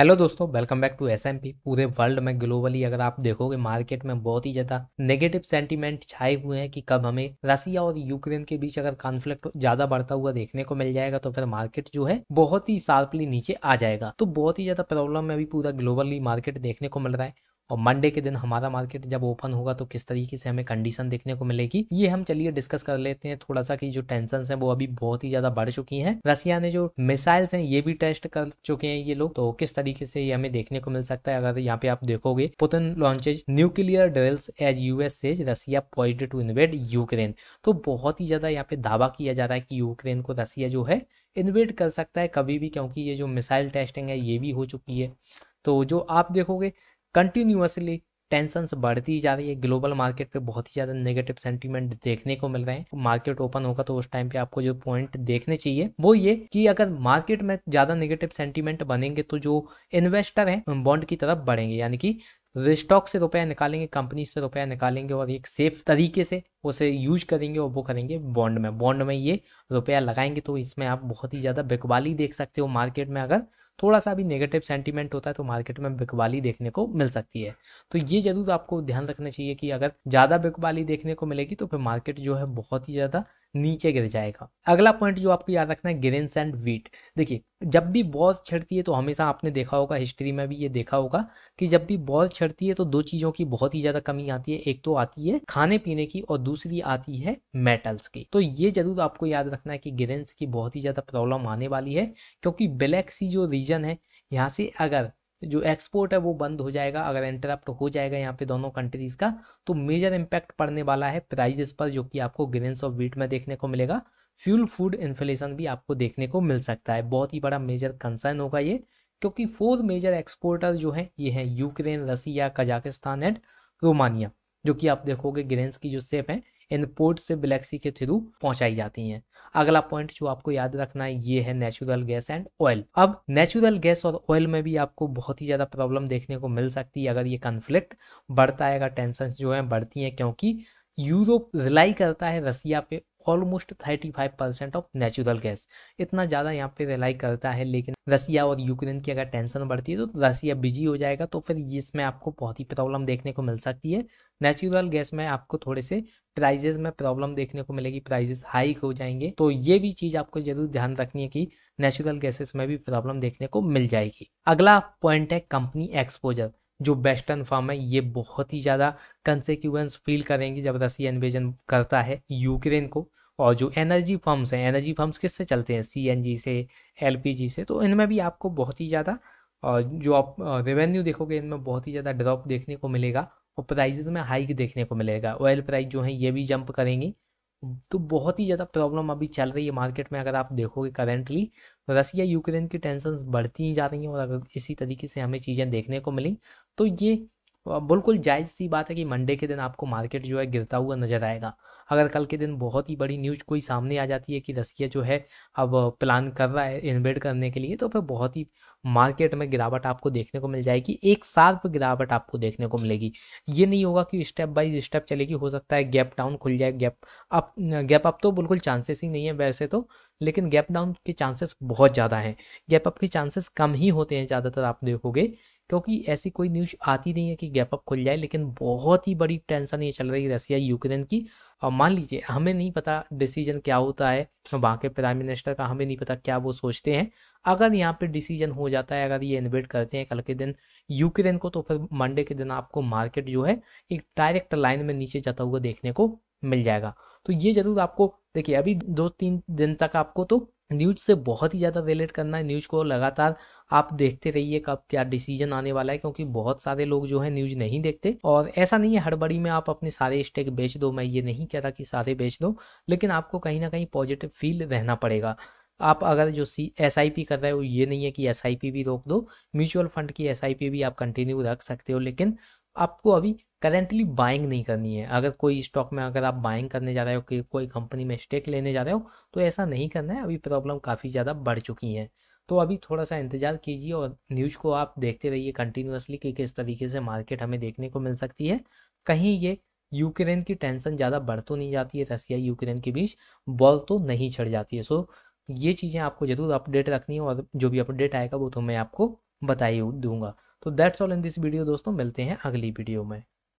hello दोस्तों welcome back to एस पूरे वर्ल्ड में ग्लोबली अगर आप देखोगे मार्केट में बहुत ही ज़्यादा नेगेटिव सेंटीमेंट छाए हुए हैं कि कब हमें रसिया और यूक्रेन के बीच अगर कॉन्फ्लिक्ट ज़्यादा बढ़ता हुआ देखने को मिल जाएगा तो फिर मार्केट जो है बहुत ही शार्पली नीचे आ जाएगा तो बहुत ही ज़्यादा प्रॉब्लम में अभी पूरा ग्लोबली मार्केट देखने को मिल रहा है और मंडे के दिन हमारा मार्केट जब ओपन होगा तो किस तरीके से हमें कंडीशन देखने को मिलेगी ये हम चलिए डिस्कस कर लेते हैं थोड़ा सा कि जो टेंशन है वो अभी बहुत ही ज़्यादा बढ़ चुकी हैं रसिया ने जो मिसाइल्स हैं ये भी टेस्ट कर चुके हैं ये लोग तो किस तरीके से ये हमें देखने को मिल सकता है अगर यहाँ पे आप देखोगे Putin launches nuclear drills as US says Russia point to invade Ukraine तो बहुत ही ज़्यादा यहाँ पे दावा किया जा रहा है कि यूक्रेन को रसिया जो है इन्वेट कर सकता है कभी भी क्योंकि ये जो मिसाइल टेस्टिंग है ये भी हो चुकी है तो जो आप देखोगे कंटिन्यूसली टेंशन बढ़ती जा रही है ग्लोबल मार्केट पे बहुत ही ज़्यादा नेगेटिव सेंटीमेंट देखने को मिल रहे हैं मार्केट ओपन होगा तो उस टाइम पे आपको जो पॉइंट देखने चाहिए वो ये कि अगर मार्केट में ज़्यादा नेगेटिव सेंटीमेंट बनेंगे तो जो इन्वेस्टर हैं बॉन्ड की तरफ बढ़ेंगे यानी कि स्टॉक से रुपया निकालेंगे कंपनी से रुपया निकालेंगे और एक सेफ तरीके से उसे यूज करेंगे और वो करेंगे बॉन्ड में बॉन्ड में ये रुपया लगाएंगे तो इसमें आप बहुत ही ज़्यादा बिकवाली देख सकते हो मार्केट में अगर थोड़ा सा भी नेगेटिव सेंटीमेंट होता है तो मार्केट में बिकवाली देखने को मिल सकती है तो ये ज़रूर आपको ध्यान रखना चाहिए कि अगर ज़्यादा बिकवाली देखने को मिलेगी तो फिर मार्केट जो है बहुत ही ज़्यादा नीचे गिर जाएगा अगला पॉइंट जो आपको याद रखना है ग्रेन्स एंड वीट देखिए जब भी बॉल छिड़ती है तो हमेशा आपने देखा होगा हिस्ट्री में भी ये देखा होगा कि जब भी बॉल छिड़ती है तो दो चीज़ों की बहुत ही ज़्यादा कमी आती है एक तो आती है खाने पीने की और दूसरी आती है मेटल्स की तो ये जरूर आपको याद रखना है कि ग्रेन्स की बहुत ही ज़्यादा प्रॉब्लम आने वाली है क्योंकि ब्लैक सी जो रीजन है यहाँ से अगर जो एक्सपोर्ट है वो बंद हो जाएगा अगर इंटरप्ट हो जाएगा यहाँ पे दोनों कंट्रीज़ का तो मेजर इम्पैक्ट पड़ने वाला है प्राइजेस पर जो कि आपको ग्रेन्स ऑफ वीट में देखने को मिलेगा फ्यूल फूड इन्फ्लेशन भी आपको देखने को मिल सकता है बहुत ही बड़ा मेजर कंसर्न होगा ये क्योंकि फोर मेजर एक्सपोर्टर जो है ये है Ukraine Russia Kazakhstan and Romania जो कि आप देखोगे ग्रेन्स की जो सेप है इन पोर्ट से गलेक्सी के थ्रू पहुंचाई जाती हैं अगला पॉइंट जो आपको याद रखना है ये है नेचुरल गैस एंड ऑयल अब नेचुरल गैस और ऑयल में भी आपको बहुत ही ज़्यादा प्रॉब्लम देखने को मिल सकती है अगर ये कन्फ्लिक्ट बढ़ता आएगा टेंशन जो है बढ़ती हैं क्योंकि यूरोप रिलाई करता है रसिया पे almost thirty five percent of natural gas इतना ज़्यादा यहाँ पे रिलाई करता है लेकिन रसिया और यूक्रेन की अगर टेंशन बढ़ती है तो रसिया बिजी हो जाएगा तो फिर इसमें आपको बहुत ही प्रॉब्लम देखने को मिल सकती है नेचुरल गैस में आपको थोड़े से प्राइजेज में प्रॉब्लम देखने को मिलेगी प्राइजेस हाइक हो जाएंगे तो ये भी चीज आपको जरूर ध्यान रखनी है कि नेचुरल गैसेस में भी प्रॉब्लम देखने को मिल जाएगी अगला पॉइंट है कंपनी एक्सपोजर जो वेस्टर्न फॉर्म है ये बहुत ही ज़्यादा कंसिक्वेंस फील करेंगे जब रसी एनवेजन करता है यूक्रेन को और जो एनर्जी फॉर्म्स हैं एनर्जी फॉर्म्स किससे चलते हैं सीएनजी से एलपीजी से तो इनमें भी आपको बहुत ही ज़्यादा और जो आप रेवेन्यू देखोगे इनमें बहुत ही ज़्यादा ड्रॉप देखने को मिलेगा और प्राइजेज में हाइक देखने को मिलेगा ऑयल प्राइस जो है ये भी जंप करेंगी तो बहुत ही ज़्यादा प्रॉब्लम अभी चल रही है मार्केट में अगर आप देखोगे करेंटली रसिया यूक्रेन की टेंशन बढ़ती ही जा रही हैं और अगर इसी तरीके से हमें चीज़ें देखने को मिली तो ये बिल्कुल जायज़ सी बात है कि मंडे के दिन आपको मार्केट जो है गिरता हुआ नज़र आएगा अगर कल के दिन बहुत ही बड़ी न्यूज़ कोई सामने आ जाती है कि रसिया जो है अब प्लान कर रहा है इन्वेट करने के लिए तो फिर बहुत ही मार्केट में गिरावट आपको देखने को मिल जाएगी एक सार्प गिरावट आपको देखने को मिलेगी ये नहीं होगा कि स्टेप बाई स्टेप चलेगी हो सकता है गैप डाउन खुल जाए गैप अप गैप अप तो बिल्कुल चांसेस ही नहीं है वैसे तो लेकिन गैप डाउन के चांसेस बहुत ज़्यादा हैं गैप अप के चांसेस कम ही होते हैं ज़्यादातर आप देखोगे क्योंकि ऐसी कोई न्यूज आती नहीं है कि गैप अप खुल जाए लेकिन बहुत ही बड़ी टेंशन ये चल रही है रसिया यूक्रेन की और मान लीजिए हमें नहीं पता डिसीजन क्या होता है वहाँ के प्राइम मिनिस्टर का हमें नहीं पता क्या वो सोचते हैं अगर यहाँ पे डिसीजन हो जाता है अगर ये इन्वेट करते हैं कल के दिन यूक्रेन को तो फिर मंडे के दिन आपको मार्केट जो है एक डायरेक्ट लाइन में नीचे जाता हुआ देखने को मिल जाएगा तो ये ज़रूर आपको देखिए अभी दो तीन दिन तक आपको तो न्यूज से बहुत ही ज़्यादा रिलेट करना है न्यूज को लगातार आप देखते रहिए कब क्या डिसीजन आने वाला है क्योंकि बहुत सारे लोग जो है न्यूज नहीं देखते और ऐसा नहीं है हड़बड़ी में आप अपने सारे स्टेक बेच दो मैं ये नहीं कहता कि सारे बेच दो लेकिन आपको कहीं ना कहीं पॉजिटिव फील रहना पड़ेगा आप अगर जो सी एस आई पी कर रहे हो ये नहीं है कि एस आई पी भी रोक दो म्यूचुअल फंड की एस आई पी भी आप कंटिन्यू रख सकते हो लेकिन आपको अभी करेंटली बाइंग नहीं करनी है अगर कोई स्टॉक में अगर आप बाइंग करने जा रहे हो कि कोई कंपनी में स्टेक लेने जा रहे हो तो ऐसा नहीं करना है अभी प्रॉब्लम काफ़ी ज़्यादा बढ़ चुकी है तो अभी थोड़ा सा इंतज़ार कीजिए और न्यूज़ को आप देखते रहिए कंटिन्यूसली कि किस तरीके से मार्केट हमें देखने को मिल सकती है कहीं ये यूक्रेन की टेंशन ज़्यादा बढ़ तो नहीं जाती है रसिया यूक्रेन के बीच बॉल तो नहीं चढ़ जाती है सो ये चीज़ें आपको ज़रूर अपडेट रखनी है और जो भी अपडेट आएगा वो तो मैं आपको बताई दूंगा तो that's all in this video दोस्तों मिलते हैं अगली वीडियो में